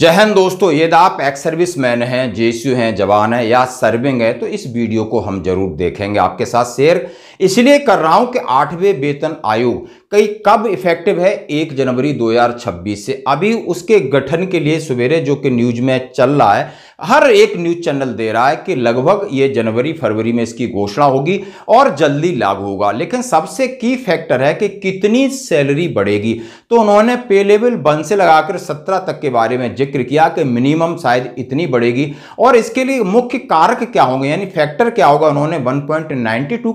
जय हिंद दोस्तों यदि तो आप एक्स सर्विस मैन हैं सू हैं जवान हैं या सर्विंग है तो इस वीडियो को हम जरूर देखेंगे आपके साथ शेयर इसलिए कर रहा हूं कि आठवें वेतन आयोग कई कब इफेक्टिव है एक जनवरी 2026 से अभी उसके गठन के लिए सवेरे जो कि न्यूज में चल रहा है हर एक न्यूज चैनल दे रहा है कि लगभग ये जनवरी फरवरी में इसकी घोषणा होगी और जल्दी लागू होगा लेकिन सबसे की फैक्टर है कि कितनी सैलरी बढ़ेगी तो उन्होंने पे लेवल वन से लगाकर सत्रह तक के बारे में जिक्र किया कि मिनिमम शायद इतनी बढ़ेगी और इसके लिए मुख्य कारक क्या होंगे यानी फैक्टर क्या होगा उन्होंने वन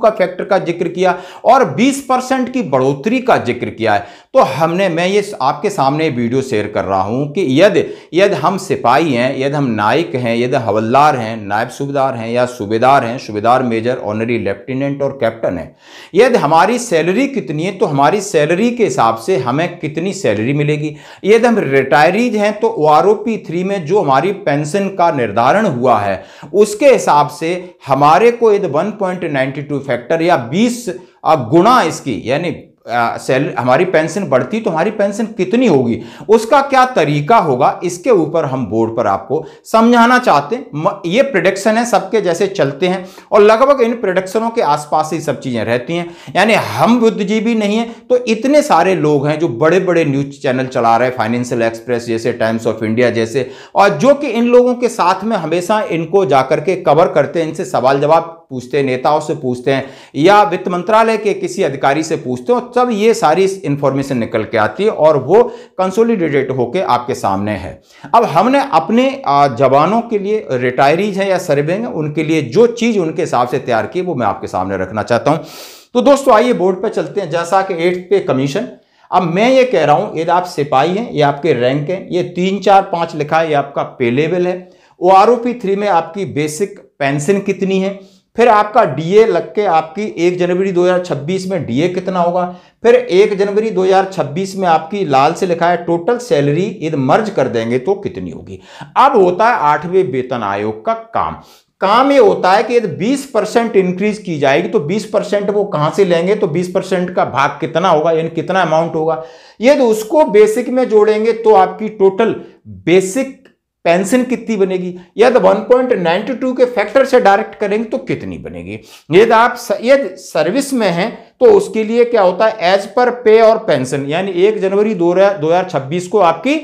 का फैक्टर का जिक्र किया और बीस परसेंट की बढ़ोतरी गरीबी का जिक्र किया है तो हमने मैं ये आपके सामने वीडियो शेयर कर रहा हूँ कि यदि यदि हम सिपाही हैं यदि हम नायक हैं यदि हवलदार हैं नायब सूबेदार हैं या सूबेदार हैं सूबेदार मेजर ऑनरी लेफ्टिनेंट और कैप्टन है यदि हमारी सैलरी कितनी है तो हमारी सैलरी के हिसाब से हमें कितनी सैलरी मिलेगी यदि हम रिटायरीज हैं तो ओ आर थ्री में जो हमारी पेंशन का निर्धारण हुआ है उसके हिसाब से हमारे को यदि 1.92 फैक्टर या बीस गुणा इसकी यानी सैलरी हमारी पेंशन बढ़ती तो हमारी पेंशन कितनी होगी उसका क्या तरीका होगा इसके ऊपर हम बोर्ड पर आपको समझाना चाहते हैं ये प्रोडक्शन है सबके जैसे चलते हैं और लगभग इन प्रोडक्शनों के आसपास ही सब चीज़ें रहती हैं यानी हम बुद्धिजीवी नहीं हैं तो इतने सारे लोग हैं जो बड़े बड़े न्यूज चैनल चला रहे हैं फाइनेंशियल एक्सप्रेस जैसे टाइम्स ऑफ इंडिया जैसे और जो कि इन लोगों के साथ में हमेशा इनको जाकर के कवर करते हैं इनसे सवाल जवाब पूछते हैं नेताओं से पूछते हैं या वित्त मंत्रालय के किसी अधिकारी से पूछते हो तब ये सारी इंफॉर्मेशन निकल के आती है और वो कंसोलिडेटेड होकर आपके सामने है अब हमने अपने जवानों के लिए रिटायरीज हैं या सर्विंग हैं उनके लिए जो चीज़ उनके हिसाब से तैयार की वो मैं आपके सामने रखना चाहता हूँ तो दोस्तों आइए बोर्ड पर चलते हैं जैसा कि एट्थ पे कमीशन अब मैं ये कह रहा हूँ यदि आप सिपाही हैं ये आपके रैंक हैं ये तीन चार पाँच लिखा है ये आपका पे लेवल है O R O P three में आपकी बेसिक पेंशन कितनी है फिर आपका डीए लग के आपकी एक जनवरी 2026 में डीए कितना होगा फिर एक जनवरी 2026 में आपकी लाल से लिखा है टोटल सैलरी यदि मर्ज कर देंगे तो कितनी होगी अब होता है आठवें वेतन आयोग का काम काम ये होता है कि यदि 20 परसेंट इंक्रीज की जाएगी तो 20 परसेंट वो कहां से लेंगे तो 20 परसेंट का भाग कितना होगा यानी कितना अमाउंट होगा यदि उसको बेसिक में जोड़ेंगे तो आपकी टोटल बेसिक पेंशन कितनी बनेगी यदि टू तो के फैक्टर से डायरेक्ट करेंगे तो कितनी बनेगी यदि आप यदि सर्विस में हैं तो उसके लिए क्या होता है एज पर पे और पेंशन यानी एक जनवरी दो हजार छब्बीस को आपकी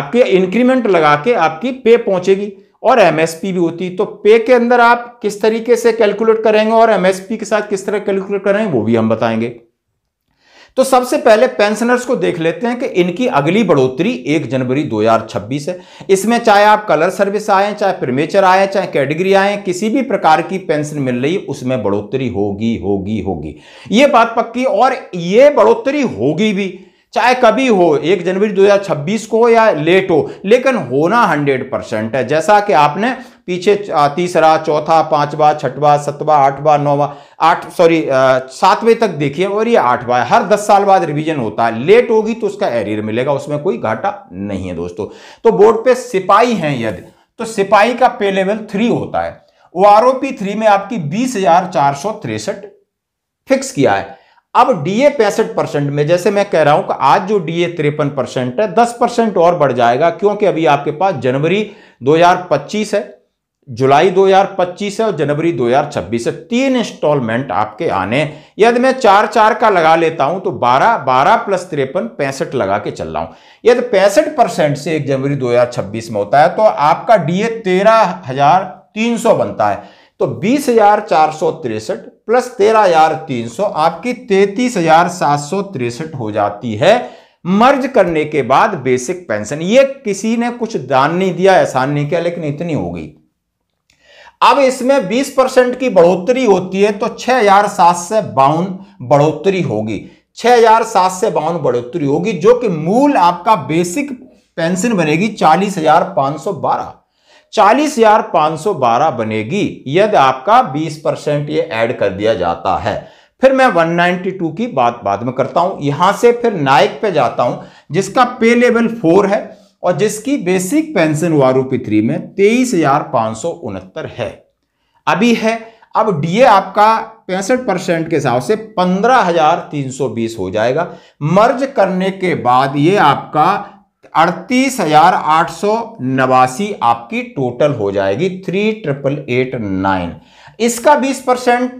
आपके इंक्रीमेंट लगा के आपकी पे पहुंचेगी और एमएसपी भी होती तो पे के अंदर आप किस तरीके से कैलकुलेट करेंगे और एमएसपी के साथ किस तरह कैलकुलेट करेंगे वो भी हम बताएंगे तो सबसे पहले पेंशनर्स को देख लेते हैं कि इनकी अगली बढ़ोतरी एक जनवरी 2026 है इसमें चाहे आप कलर सर्विस आए चाहे प्रीमेचर आए चाहे कैटेगरी आए किसी भी प्रकार की पेंशन मिल रही उसमें बढ़ोतरी होगी होगी होगी ये बात पक्की और ये बढ़ोतरी होगी भी चाहे कभी हो एक जनवरी 2026 को हो या लेट हो लेकिन होना 100 परसेंट है जैसा कि आपने पीछे तीसरा चौथा पांचवा छठवा सतवा आठवा नौवा आठ सॉरी सातवें तक देखिए और ये आठवा है हर दस साल बाद रिवीजन होता है लेट होगी तो उसका एरियर मिलेगा उसमें कोई घाटा नहीं है दोस्तों तो बोर्ड पे सिपाही हैं यदि तो सिपाही का पे लेवल थ्री होता है O R O P three में आपकी बीस हजार चार सौ तिरसठ फिक्स किया है अब डीए पैंसठ परसेंट में जैसे मैं कह रहा हूं कि आज जो डीए तिरपन परसेंट है दस परसेंट और बढ़ जाएगा क्योंकि अभी आपके पास जनवरी 2025 है जुलाई 2025 है और जनवरी 2026 है तीन इंस्टॉलमेंट आपके आने यदि मैं चार चार का लगा लेता हूं तो 12 12 प्लस तिरपन पैंसठ लगा के चल रहा हूं यदि पैंसठ परसेंट से एक जनवरी 2026 में होता है तो आपका डीए तेरह हजार तीन सौ बनता है तो बीस हजार चार सौ तिरसठ प्लस तेरह हजार तीन सौ आपकी तैतीस हजार सात सौ तिरसठ हो जाती है मर्ज करने के बाद बेसिक पेंशन ये किसी ने कुछ दान नहीं दिया एहसान नहीं किया लेकिन इतनी हो गई अब इसमें 20 परसेंट की बढ़ोतरी होती है तो छह हजार सात से बावन बढ़ोतरी होगी छह हजार सात से बावन बढ़ोतरी होगी जो कि मूल आपका बेसिक पेंशन बनेगी चालीस हजार पांच सौ बारह चालीस हजार पाँच सौ बारह बनेगी यदि आपका बीस परसेंट ये ऐड कर दिया जाता है फिर मैं वन नाइनटी टू की बात बाद में करता हूं यहां से फिर नायक पे जाता हूं जिसका पे लेवल फोर है और जिसकी बेसिक पेंशन हुआ पी थ्री में तेईस हजार पाँच सौ उनहत्तर है अभी है अब डीए आपका पैंसठ परसेंट के हिसाब से पंद्रह हजार तीन सौ बीस हो जाएगा मर्ज करने के बाद ये आपका अड़तीस हजार आठ सौ नवासी आपकी टोटल हो जाएगी थ्री ट्रिपल एट नाइन इसका बीस परसेंट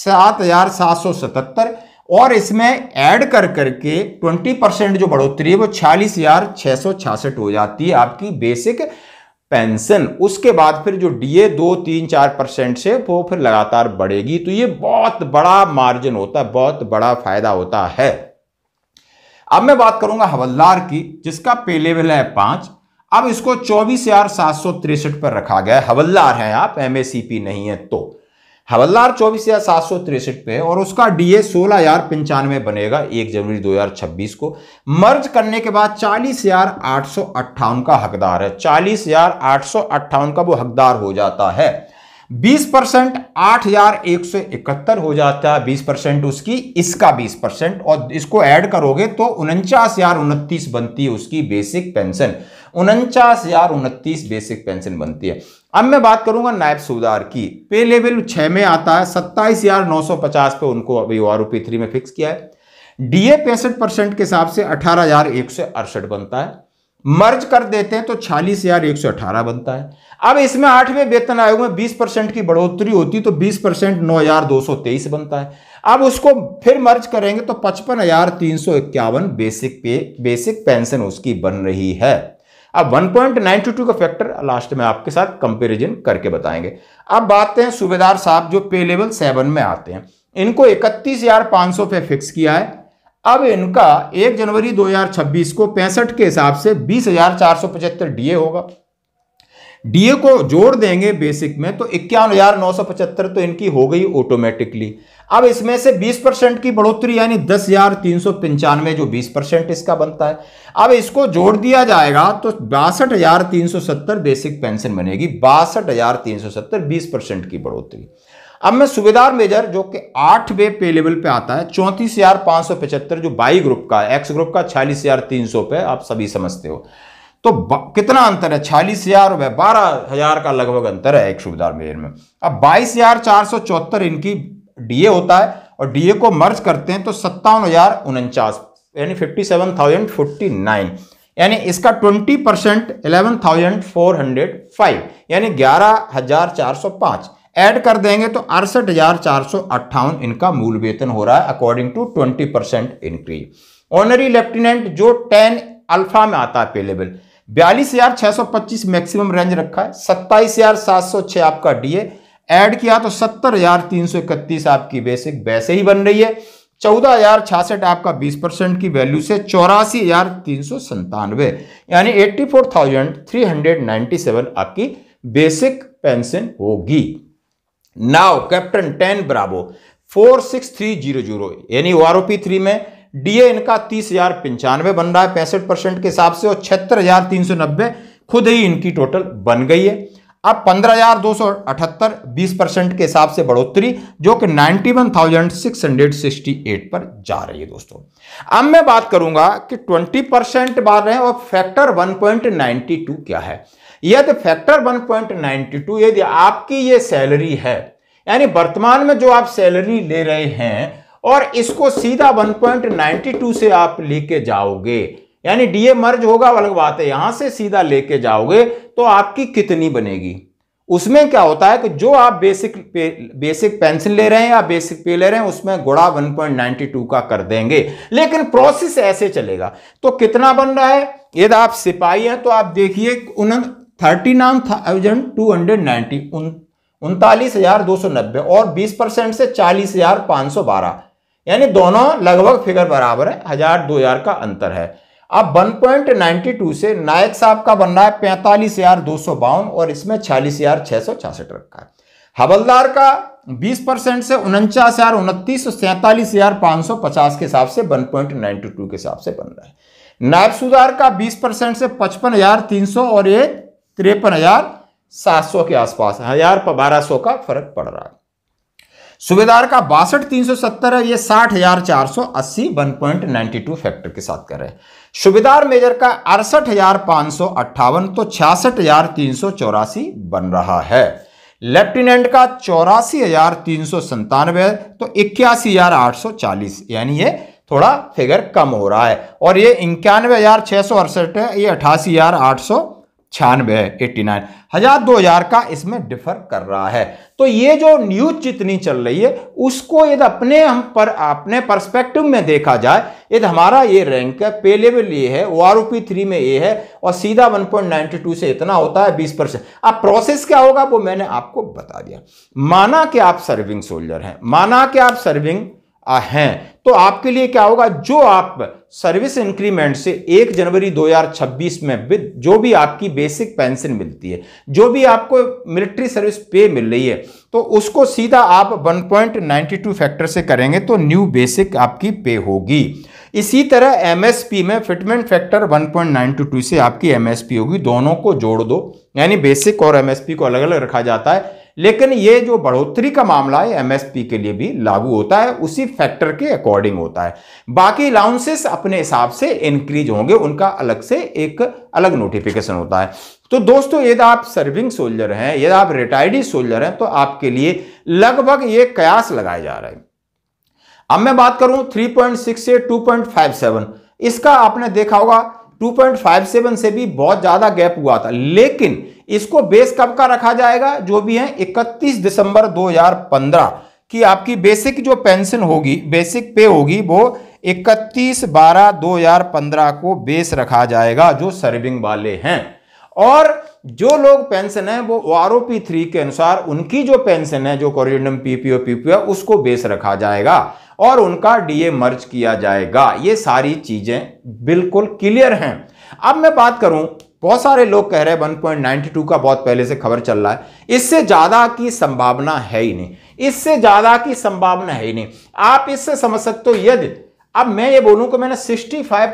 सात हजार सात सौ सतहत्तर और इसमें ऐड कर करके ट्वेंटी परसेंट जो बढ़ोतरी है वो छियालीस हजार छः सौ छियासठ हो जाती है आपकी बेसिक पेंशन उसके बाद फिर जो डीए दो तीन चार परसेंट से वो फिर लगातार बढ़ेगी तो ये बहुत बड़ा मार्जिन होता है बहुत बड़ा फायदा होता है अब मैं बात करूंगा हवलदार की जिसका पे लेवल है पांच अब इसको चौबीस हजार सात सौ तिरसठ पर रखा गया है हवलदार है आप एम ए सी पी नहीं है तो हवलदार चौबीस हजार सात सौ तिरसठ पे और उसका डी ए सोलह हजार पंचानवे बनेगा एक जनवरी दो हजार छब्बीस को मर्ज करने के बाद चालीस हजार आठ सौ अट्ठावन का हकदार है चालीस हजार आठ सौ अट्ठावन का वो हकदार हो जाता है बीस परसेंट आठ हजार एक सौ इकहत्तर हो जाता है बीस परसेंट उसकी इसका बीस परसेंट और इसको ऐड करोगे तो उनचास हजार उनतीस बनती है उसकी बेसिक पेंशन उनचास हजार उनतीस बेसिक पेंशन बनती है अब मैं बात करूंगा नायब सुधार की पे लेवल छह में आता है सत्ताईस हजार नौ सौ पचास पे उनको अभी ओ थ्री में फिक्स किया है डीए पैंसठ परसेंट के हिसाब से अठारह हजार एक सौ अड़सठ बनता है मर्ज कर देते हैं तो छियालीस हजार एक सौ अठारह बनता है अब इसमें आठवें वेतन आयोग में बीस परसेंट की बढ़ोतरी होती तो बीस परसेंट नौ हजार दो सौ तेईस बनता है अब उसको फिर मर्ज करेंगे तो पचपन हजार तीन सौ इक्यावन बेसिक पे बेसिक पेंशन उसकी बन रही है अब वन पॉइंट टू का फैक्टर लास्ट में आपके साथ कंपेरिजन करके बताएंगे अब बात हैं सूबेदार साहब जो पे लेवल सेवन में आते हैं इनको इकतीस हजार पांच सौ पे फिक्स किया है अब इनका एक जनवरी 2026 को पैंसठ के हिसाब से बीस हजार चार सौ पचहत्तर डीए होगा डीए को जोड़ देंगे बेसिक में तो इक्यावन हजार नौ सौ पचहत्तर तो इनकी हो गई ऑटोमेटिकली अब इसमें से 20 परसेंट की बढ़ोतरी यानी दस हजार तीन सौ पंचानवे जो 20 परसेंट इसका बनता है अब इसको जोड़ दिया जाएगा तो बासठ हजार तीन सौ सत्तर बेसिक पेंशन बनेगी बासठ हजार तीन सौ सत्तर बीस परसेंट की बढ़ोतरी अब मैं सुबेदार मेजर जो कि आठ वे पे लेवल पे आता है चौंतीस हजार पांच सौ पचहत्तर जो बाई ग्रुप का है एक्स ग्रुप का छियालीस हजार तीन सौ पे आप सभी समझते हो तो कितना अंतर है छियालीस हजार रुपए बारह हजार का लगभग अंतर है एक सूबेदार मेजर में अब बाईस हजार चार सौ चौहत्तर इनकी डीए होता है और डीए को मर्ज करते हैं तो सत्तावन हजार उनचास यानी fifty seven thousand forty nine यानी इसका twenty percent eleven thousand four hundred five यानी ग्यारह हजार चार सौ पांच ऐड कर देंगे तो अड़सठ हजार चार सौ अट्ठावन इनका मूल वेतन हो रहा है according to twenty percent increase honorary lieutenant जो टेन अल्फा में आता है पेलेबल बयालीस हजार छह सौ पच्चीस मैक्सिमम रेंज रखा है सत्ताईस हजार सात सौ छह आपका डीए ऐड किया तो सत्तर हजार तीन सौ इकतीस आपकी बेसिक वैसे ही बन रही है चौदह हजार छियासठ आपका बीस परसेंट की वैल्यू से चौरासी हजार तीन सौ संतानवे यानी eighty four thousand three hundred ninety seven आपकी बेसिक पेंशन होगी now captain ten bravo four six three zero zero यानी ओ आर थ्री में डीए इनका तीस हजार पंचानवे बन रहा है पैंसठ परसेंट के हिसाब से और छिहत्तर हजार तीन सौ नब्बे खुद ही इनकी टोटल बन गई है अब पंद्रह हजार दो सौ अठहत्तर बीस परसेंट के हिसाब से बढ़ोतरी जो कि ninety one thousand six hundred sixty eight पर जा रही है दोस्तों अब मैं बात करूंगा कि ट्वेंटी परसेंट बार रहे और factor one point ninety two क्या है यदि factor one point ninety two यदि आपकी ये सैलरी है यानी वर्तमान में जो आप सैलरी ले रहे हैं और इसको सीधा 1.92 से आप लेके जाओगे यानी डीए मर्ज होगा अलग बात है यहां से सीधा लेके जाओगे तो आपकी कितनी बनेगी उसमें क्या होता है कि जो आप बेसिक पे, बेसिक पेंशन ले रहे हैं या बेसिक पे ले रहे हैं उसमें गुड़ा 1.92 का कर देंगे लेकिन प्रोसेस ऐसे चलेगा तो कितना बन रहा है यदि आप सिपाही हैं तो आप देखिए उन thirty nine thousand two hundred ninety उन उनतालीस हजार दो सौ नब्बे और बीस परसेंट से चालीस हजार पाँच सौ बारह यानी दोनों लगभग फिगर बराबर है हजार दो हजार का अंतर है अब वन पॉइंट टू से नायक साहब का बन रहा है पैंतालीस हजार दो सौ बावन और इसमें छियालीस हजार छह सौ छियासठ रखा है हवलदार का बीस परसेंट से उनचास हजार उनतीस और सैंतालीस हजार पाँच सौ पचास के हिसाब से वन पॉइंट टू के हिसाब से बन रहा है नायब सुधार का बीस परसेंट से पचपन हजार तीन सौ और ये तिरपन हजार सात के आसपास हजार हाँ पर बारह का फर्क पड़ रहा है सुबेदार का बासठ तीन सौ सत्तर है ये साठ हजार चार सौ अस्सी one point ninety two factor के साथ कर रहे हैं मेजर का अड़सठ हजार पांच सौ अट्ठावन तो छियासठ हजार तीन सौ चौरासी बन रहा है लेफ्टिनेंट का चौरासी हजार तीन सौ संतानवे तो इक्यासी हजार आठ सौ चालीस यानी ये थोड़ा फिगर कम हो रहा है और ये इक्यानवे हजार छह सौ अड़सठ है ये अठासी हजार आठ सौ छियानवे एट्टी नाइन हजार दो हजार का इसमें डिफर कर रहा है तो ये जो न्यूज जितनी चल रही है उसको यदि अपने हम पर अपने पर्सपेक्टिव में देखा जाए यदि हमारा ये रैंक है पे लेवल ये है ओ आर पी थ्री में ये है और सीधा वन पॉइंट टू से इतना होता है बीस परसेंट अब प्रोसेस क्या होगा वो मैंने आपको बता दिया माना कि आप सर्विंग सोल्जर हैं माना कि आप सर्विंग हैं तो आपके लिए क्या होगा जो आप सर्विस इंक्रीमेंट से 1 जनवरी 2026 में विद जो भी आपकी बेसिक पेंशन मिलती है जो भी आपको मिलिट्री सर्विस पे मिल रही है तो उसको सीधा आप 1.92 फैक्टर से करेंगे तो न्यू बेसिक आपकी पे होगी इसी तरह एमएसपी में फिटमेंट फैक्टर 1.92 से आपकी एमएसपी होगी दोनों को जोड़ दो यानी बेसिक और एमएसपी को अलग अलग रखा जाता है लेकिन ये जो बढ़ोतरी का मामला है एमएसपी के लिए भी लागू होता है उसी फैक्टर के अकॉर्डिंग होता है बाकी अलाउंसेस अपने हिसाब से इंक्रीज होंगे उनका अलग से एक अलग नोटिफिकेशन होता है तो दोस्तों यदि आप सर्विंग सोल्जर हैं यदि आप रिटायर्डी सोल्जर हैं तो आपके लिए लगभग ये कयास लगाए जा रहे हैं अब मैं बात करूं 3.6 से 2.57 इसका आपने देखा होगा 2.57 से भी बहुत ज्यादा गैप हुआ था लेकिन इसको बेस कब का रखा जाएगा जो भी है 31 दिसंबर 2015 की आपकी बेसिक जो पेंशन होगी बेसिक पे होगी वो 31 बारह 2015 को बेस रखा जाएगा जो सर्विंग वाले हैं और जो लोग पेंशन है वो आर ओ थ्री के अनुसार उनकी जो पेंशन है जो कॉरिडम पीपीओ पीपीओ उसको बेस रखा जाएगा और उनका डीए मर्ज किया जाएगा ये सारी चीजें बिल्कुल क्लियर हैं अब मैं बात करूं बहुत सारे लोग कह रहे हैं 1.92 का बहुत पहले से खबर चल रहा है इससे ज़्यादा की संभावना है ही नहीं इससे ज़्यादा की संभावना है ही नहीं आप इससे समझ सकते हो यदि अब मैं ये बोलूं कि मैंने 65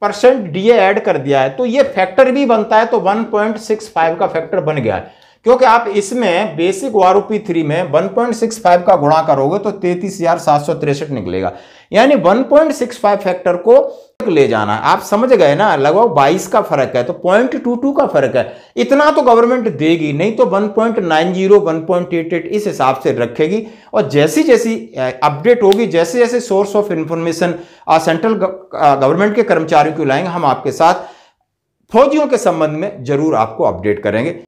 परसेंट डी एड कर दिया है तो ये फैक्टर भी बनता है तो 1.65 का फैक्टर बन गया है क्योंकि आप इसमें बेसिक वारूपी थ्री में 1.65 का गुणा करोगे तो तैतीस निकलेगा यानी 1.65 फैक्टर को ले जाना है आप समझ गए ना लगभग 22 का फर्क है तो टू का फर्क है इतना तो गवर्नमेंट देगी नहीं तो 1.90 1.88 इस हिसाब से रखेगी और जैसी जैसी अपडेट होगी जैसे जैसे source of information central government के कर्मचारियों को लाएंगे हम आपके साथ फौजियों के संबंध में जरूर आपको अपडेट करेंगे